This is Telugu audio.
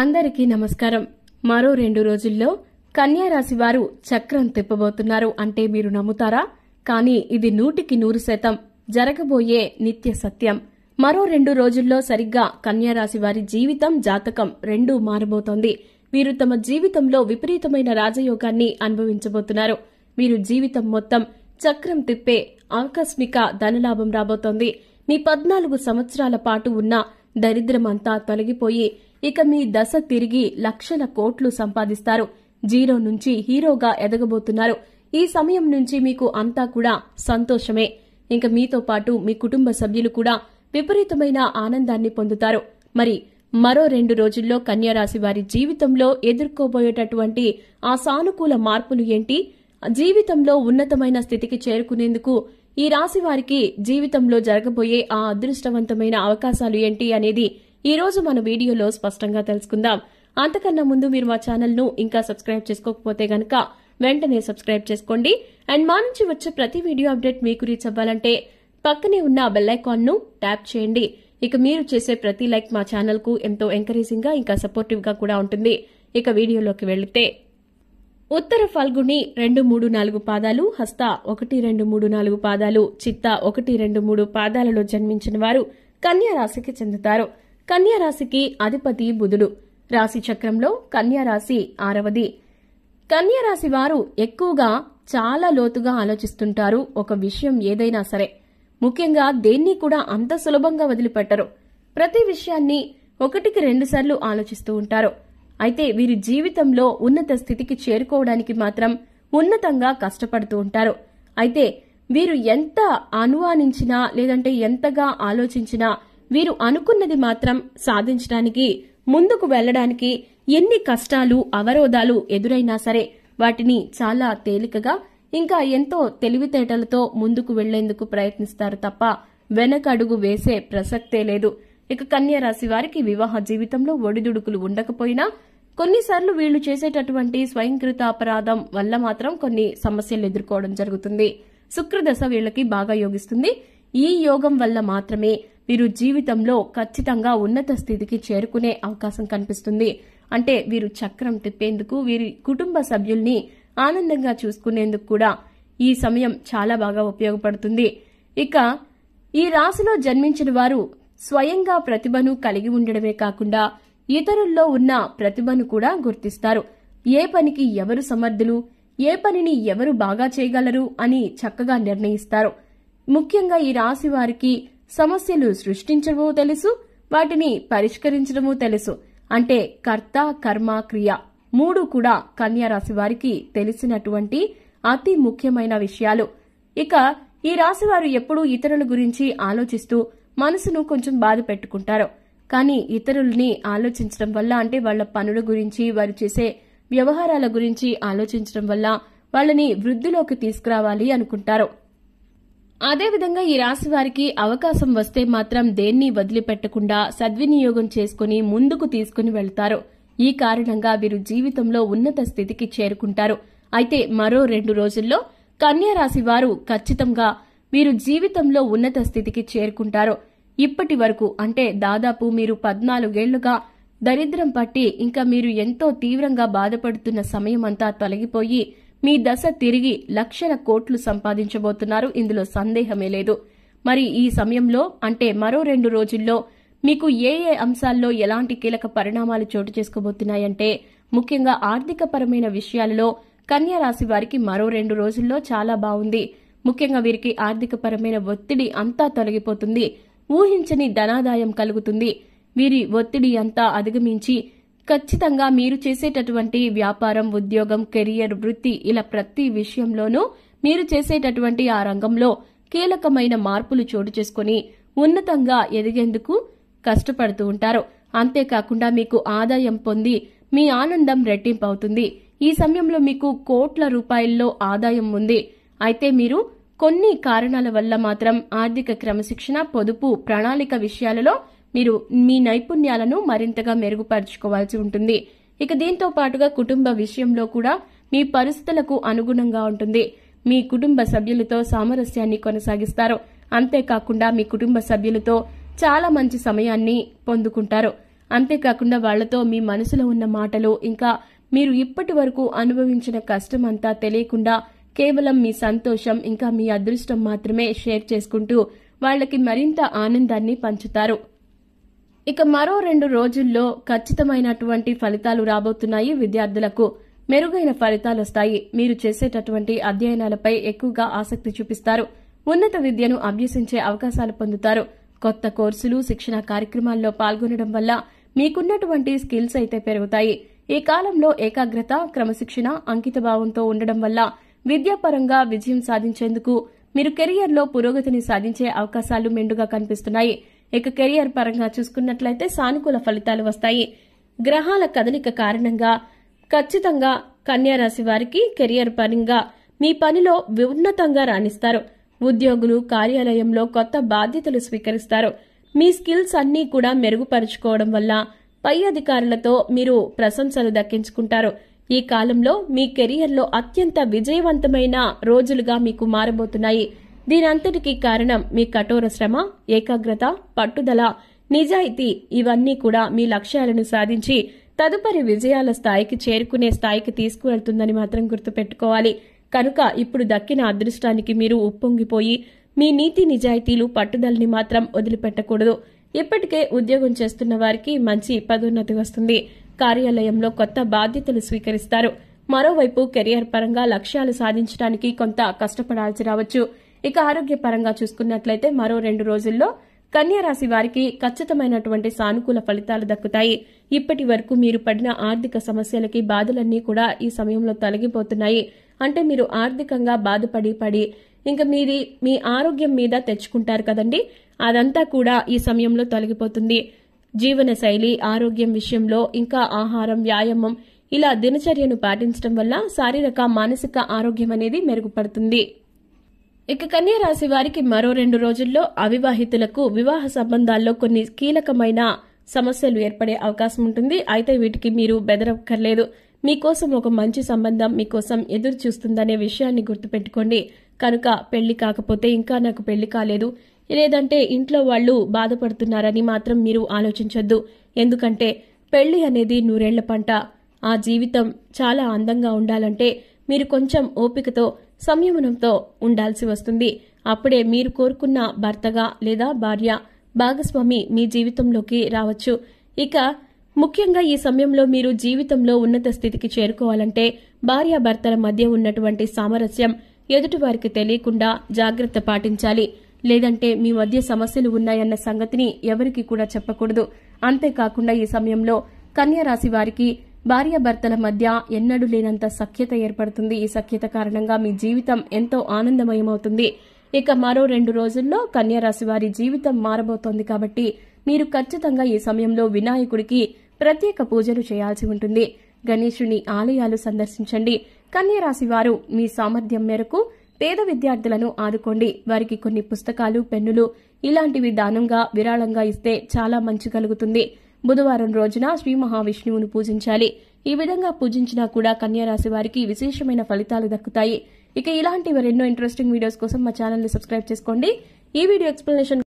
అందరికీ నమస్కారం మరో రెండు రోజుల్లో రాశి వారు చక్రం తిప్పబోతున్నారు అంటే మీరు నమ్ముతారా కానీ ఇది నూటికి నూరు శాతం జరగబోయే నిత్య సత్యం మరో రెండు రోజుల్లో సరిగ్గా రాశి వారి జీవితం జాతకం రెండూ మారబోతోంది వీరు తమ జీవితంలో విపరీతమైన రాజయోగాన్ని అనుభవించబోతున్నారు వీరు జీవితం మొత్తం చక్రం తిప్పే ఆకస్మిక ధనలాభం రాబోతోంది మీ పద్నాలుగు సంవత్సరాల పాటు ఉన్న దరిద్రమంతా తొలగిపోయి ఇక మీ దశ తిరిగి లక్షల కోట్లు సంపాదిస్తారు జీరో నుంచి హీరోగా ఎదగబోతున్నారు ఈ సమయం నుంచి మీకు అంతా కూడా సంతోషమే ఇంక మీతో పాటు మీ కుటుంబ సభ్యులు కూడా విపరీతమైన ఆనందాన్ని పొందుతారు మరి మరో రెండు రోజుల్లో కన్యారాశి వారి జీవితంలో ఎదుర్కోబోయేటటువంటి ఆ సానుకూల మార్పులు ఏంటి జీవితంలో ఉన్నతమైన స్థితికి చేరుకునేందుకు ఈ రాశి వారికి జీవితంలో జరగబోయే ఆ అదృష్టవంతమైన అవకాశాలు ఏంటి అనేది ఈ రోజు మన వీడియోలో స్పష్టంగా తెలుసుకుందాం అంతకన్నా ముందు మీరు మా ఛానల్ను ఇంకా సబ్స్క్రైబ్ చేసుకోకపోతే గనక వెంటనే సబ్స్క్రైబ్ చేసుకోండి అండ్ మా నుంచి వచ్చే ప్రతి వీడియో అప్డేట్ మీకు రీచ్ అవ్వాలంటే పక్కనే ఉన్న ను ట్యాప్ చేయండి ఇక మీరు చేసే ప్రతి లైక్ మా ఛానల్కు ఎంతో ఎంకరేజింగ్గా ఇంకా సపోర్టివ్గా కూడా ఉంటుంది ఇక వీడియోలోకి వెళితే ఉత్తర ఫల్గుని రెండు మూడు నాలుగు పాదాలు హస్త ఒకటి రెండు మూడు నాలుగు పాదాలు చిత్త ఒకటి రెండు మూడు పాదాలలో జన్మించిన వారు రాశికి చెందుతారు రాశికి అధిపతి బుధుడు రాశి చక్రంలో రాశి ఆరవది రాశి వారు ఎక్కువగా చాలా లోతుగా ఆలోచిస్తుంటారు ఒక విషయం ఏదైనా సరే ముఖ్యంగా దేన్ని కూడా అంత సులభంగా వదిలిపెట్టరు ప్రతి విషయాన్ని ఒకటికి రెండుసార్లు ఆలోచిస్తూ ఉంటారు అయితే వీరి జీవితంలో ఉన్నత స్థితికి చేరుకోవడానికి మాత్రం ఉన్నతంగా కష్టపడుతూ ఉంటారు అయితే వీరు ఎంత అనువానించినా లేదంటే ఎంతగా ఆలోచించినా వీరు అనుకున్నది మాత్రం సాధించడానికి ముందుకు వెళ్లడానికి ఎన్ని కష్టాలు అవరోధాలు ఎదురైనా సరే వాటిని చాలా తేలికగా ఇంకా ఎంతో తెలివితేటలతో ముందుకు వెళ్లేందుకు ప్రయత్నిస్తారు తప్ప వెనకడుగు వేసే ప్రసక్తే లేదు ఇక కన్యా రాశి వారికి వివాహ జీవితంలో ఒడిదుడుకులు ఉండకపోయినా కొన్నిసార్లు వీళ్లు చేసేటటువంటి స్వయంకృత అపరాధం వల్ల మాత్రం కొన్ని సమస్యలు ఎదుర్కోవడం జరుగుతుంది శుక్రదశ వీళ్ళకి బాగా యోగిస్తుంది ఈ యోగం వల్ల మాత్రమే వీరు జీవితంలో ఖచ్చితంగా ఉన్నత స్థితికి చేరుకునే అవకాశం కనిపిస్తుంది అంటే వీరు చక్రం తిప్పేందుకు వీరి కుటుంబ సభ్యుల్ని ఆనందంగా చూసుకునేందుకు కూడా ఈ సమయం చాలా బాగా ఉపయోగపడుతుంది ఇక ఈ రాశిలో జన్మించిన వారు స్వయంగా ప్రతిభను కలిగి ఉండడమే కాకుండా ఇతరుల్లో ఉన్న ప్రతిభను కూడా గుర్తిస్తారు ఏ పనికి ఎవరు సమర్థులు ఏ పనిని ఎవరు బాగా చేయగలరు అని చక్కగా నిర్ణయిస్తారు ముఖ్యంగా ఈ రాశి వారికి సమస్యలు సృష్టించడమూ తెలుసు వాటిని పరిష్కరించడమూ తెలుసు అంటే కర్త కర్మ క్రియ మూడు కూడా రాశి వారికి తెలిసినటువంటి అతి ముఖ్యమైన విషయాలు ఇక ఈ రాశివారు ఎప్పుడూ ఇతరుల గురించి ఆలోచిస్తూ మనసును కొంచెం బాధ పెట్టుకుంటారు కానీ ఇతరుల్ని ఆలోచించడం వల్ల అంటే వాళ్ళ పనుల గురించి వారు చేసే వ్యవహారాల గురించి ఆలోచించడం వల్ల వాళ్ళని వృద్ధిలోకి తీసుకురావాలి అనుకుంటారు అదేవిధంగా ఈ రాశి వారికి అవకాశం వస్తే మాత్రం దేన్ని వదిలిపెట్టకుండా సద్వినియోగం చేసుకుని ముందుకు తీసుకుని వెళ్తారు ఈ కారణంగా వీరు జీవితంలో ఉన్నత స్థితికి చేరుకుంటారు అయితే మరో రెండు రోజుల్లో కన్యా రాశి వారు ఖచ్చితంగా వీరు జీవితంలో ఉన్నత స్థితికి చేరుకుంటారు ఇప్పటి వరకు అంటే దాదాపు మీరు పద్నాలుగేళ్లుగా దరిద్రం పట్టి ఇంకా మీరు ఎంతో తీవ్రంగా బాధపడుతున్న సమయమంతా తొలగిపోయి మీ దశ తిరిగి లక్షల కోట్లు సంపాదించబోతున్నారు ఇందులో సందేహమే లేదు మరి ఈ సమయంలో అంటే మరో రెండు రోజుల్లో మీకు ఏ ఏ అంశాల్లో ఎలాంటి కీలక పరిణామాలు చోటు చేసుకోబోతున్నాయంటే ముఖ్యంగా ఆర్థికపరమైన విషయాలలో కన్యా రాశి వారికి మరో రెండు రోజుల్లో చాలా బాగుంది ముఖ్యంగా వీరికి ఆర్థికపరమైన ఒత్తిడి అంతా తొలగిపోతుంది ఊహించని ధనాదాయం కలుగుతుంది వీరి ఒత్తిడి అంతా అధిగమించి ఖచ్చితంగా మీరు చేసేటటువంటి వ్యాపారం ఉద్యోగం కెరియర్ వృత్తి ఇలా ప్రతి విషయంలోనూ మీరు చేసేటటువంటి ఆ రంగంలో కీలకమైన మార్పులు చోటు చేసుకుని ఉన్నతంగా ఎదిగేందుకు కష్టపడుతూ ఉంటారు అంతేకాకుండా మీకు ఆదాయం పొంది మీ ఆనందం రెట్టింపు అవుతుంది ఈ సమయంలో మీకు కోట్ల రూపాయల్లో ఆదాయం ఉంది అయితే మీరు కొన్ని కారణాల వల్ల మాత్రం ఆర్థిక క్రమశిక్షణ పొదుపు ప్రణాళిక విషయాలలో మీరు మీ నైపుణ్యాలను మరింతగా మెరుగుపరుచుకోవాల్సి ఉంటుంది ఇక దీంతో పాటుగా కుటుంబ విషయంలో కూడా మీ పరిస్థితులకు అనుగుణంగా ఉంటుంది మీ కుటుంబ సభ్యులతో సామరస్యాన్ని కొనసాగిస్తారు అంతేకాకుండా మీ కుటుంబ సభ్యులతో చాలా మంచి సమయాన్ని పొందుకుంటారు అంతేకాకుండా వాళ్లతో మీ మనసులో ఉన్న మాటలు ఇంకా మీరు ఇప్పటి వరకు అనుభవించిన కష్టం అంతా తెలియకుండా కేవలం మీ సంతోషం ఇంకా మీ అదృష్టం మాత్రమే షేర్ చేసుకుంటూ వాళ్ళకి మరింత ఆనందాన్ని పంచుతారు ఇక మరో రెండు రోజుల్లో ఖచ్చితమైనటువంటి ఫలితాలు రాబోతున్నాయి విద్యార్థులకు మెరుగైన ఫలితాలు వస్తాయి మీరు చేసేటటువంటి అధ్యయనాలపై ఎక్కువగా ఆసక్తి చూపిస్తారు ఉన్నత విద్యను అభ్యసించే అవకాశాలు పొందుతారు కొత్త కోర్సులు శిక్షణ కార్యక్రమాల్లో పాల్గొనడం వల్ల మీకున్నటువంటి స్కిల్స్ అయితే పెరుగుతాయి ఈ కాలంలో ఏకాగ్రత క్రమశిక్షణ అంకితభావంతో ఉండడం వల్ల విద్యాపరంగా విజయం సాధించేందుకు మీరు కెరియర్లో పురోగతిని సాధించే అవకాశాలు మెండుగా కనిపిస్తున్నాయి ఇక కెరియర్ పరంగా చూసుకున్నట్లయితే సానుకూల ఫలితాలు వస్తాయి గ్రహాల కదలిక కారణంగా ఖచ్చితంగా కన్యారాశి వారికి కెరియర్ పరంగా మీ పనిలో విన్నతంగా రాణిస్తారు ఉద్యోగులు కార్యాలయంలో కొత్త బాధ్యతలు స్వీకరిస్తారు మీ స్కిల్స్ అన్నీ కూడా మెరుగుపరుచుకోవడం వల్ల పై అధికారులతో మీరు ప్రశంసలు దక్కించుకుంటారు ఈ కాలంలో మీ కెరియర్లో అత్యంత విజయవంతమైన రోజులుగా మీకు మారబోతున్నాయి దీనంతటికీ కారణం మీ కఠోర శ్రమ ఏకాగ్రత పట్టుదల నిజాయితీ ఇవన్నీ కూడా మీ లక్ష్యాలను సాధించి తదుపరి విజయాల స్థాయికి చేరుకునే స్థాయికి తీసుకువెళ్తుందని మాత్రం గుర్తుపెట్టుకోవాలి కనుక ఇప్పుడు దక్కిన అదృష్టానికి మీరు ఉప్పొంగిపోయి మీ నీతి నిజాయితీలు పట్టుదలని మాత్రం వదిలిపెట్టకూడదు ఇప్పటికే ఉద్యోగం చేస్తున్న వారికి మంచి పదోన్నతి వస్తుంది కార్యాలయంలో కొత్త బాధ్యతలు స్వీకరిస్తారు మరోవైపు కెరియర్ పరంగా లక్ష్యాలు సాధించడానికి కొంత కష్టపడాల్సి రావచ్చు ఇక ఆరోగ్య పరంగా చూసుకున్నట్లయితే మరో రెండు రోజుల్లో కన్యరాశి వారికి ఖచ్చితమైనటువంటి సానుకూల ఫలితాలు దక్కుతాయి ఇప్పటి వరకు మీరు పడిన ఆర్థిక సమస్యలకి బాధలన్నీ కూడా ఈ సమయంలో తొలగిపోతున్నాయి అంటే మీరు ఆర్థికంగా బాధపడి పడి ఇంకా మీది మీ ఆరోగ్యం మీద తెచ్చుకుంటారు కదండి అదంతా కూడా ఈ సమయంలో తొలగిపోతుంది జీవనశైలి ఆరోగ్యం విషయంలో ఇంకా ఆహారం వ్యాయామం ఇలా దినచర్యను పాటించడం వల్ల శారీరక మానసిక ఆరోగ్యం అనేది మెరుగుపడుతుంది ఇక కన్యా రాశి వారికి మరో రెండు రోజుల్లో అవివాహితులకు వివాహ సంబంధాల్లో కొన్ని కీలకమైన సమస్యలు ఏర్పడే అవకాశం ఉంటుంది అయితే వీటికి మీరు బెదరక్కర్లేదు మీకోసం ఒక మంచి సంబంధం మీకోసం ఎదురు చూస్తుందనే విషయాన్ని గుర్తుపెట్టుకోండి కనుక పెళ్లి కాకపోతే ఇంకా నాకు పెళ్లి కాలేదు లేదంటే ఇంట్లో వాళ్ళు బాధపడుతున్నారని మాత్రం మీరు ఆలోచించొద్దు ఎందుకంటే పెళ్లి అనేది నూరేళ్ల పంట ఆ జీవితం చాలా అందంగా ఉండాలంటే మీరు కొంచెం ఓపికతో సంయమనంతో ఉండాల్సి వస్తుంది అప్పుడే మీరు కోరుకున్న భర్తగా లేదా భార్య భాగస్వామి మీ జీవితంలోకి రావచ్చు ఇక ముఖ్యంగా ఈ సమయంలో మీరు జీవితంలో ఉన్నత స్థితికి చేరుకోవాలంటే భార్యాభర్తల మధ్య ఉన్నటువంటి సామరస్యం ఎదుటివారికి తెలియకుండా జాగ్రత్త పాటించాలి లేదంటే మీ మధ్య సమస్యలు ఉన్నాయన్న సంగతిని ఎవరికి కూడా చెప్పకూడదు అంతేకాకుండా ఈ సమయంలో రాశి వారికి భార్యాభర్తల మధ్య ఎన్నడూ లేనంత సఖ్యత ఏర్పడుతుంది ఈ సఖ్యత కారణంగా మీ జీవితం ఎంతో ఆనందమయమవుతుంది ఇక మరో రెండు రోజుల్లో రాశి వారి జీవితం మారబోతోంది కాబట్టి మీరు ఖచ్చితంగా ఈ సమయంలో వినాయకుడికి ప్రత్యేక పూజలు చేయాల్సి ఉంటుంది గణేశుని ఆలయాలు సందర్శించండి రాశి వారు మీ సామర్థ్యం మేరకు పేద విద్యార్థులను ఆదుకోండి వారికి కొన్ని పుస్తకాలు పెన్నులు ఇలాంటివి దానంగా విరాళంగా ఇస్తే చాలా మంచి కలుగుతుంది బుధవారం రోజున శ్రీ మహావిష్ణువును పూజించాలి ఈ విధంగా పూజించినా కూడా కన్యారాశి వారికి విశేషమైన ఫలితాలు దక్కుతాయి ఇక ఇలాంటి మరెన్నో ఇంట్రెస్టింగ్ వీడియోస్ కోసం మా ఛానల్ని సబ్స్క్రైబ్ చేసుకోండి ఈ వీడియో ఎక్స్ప్లెనేషన్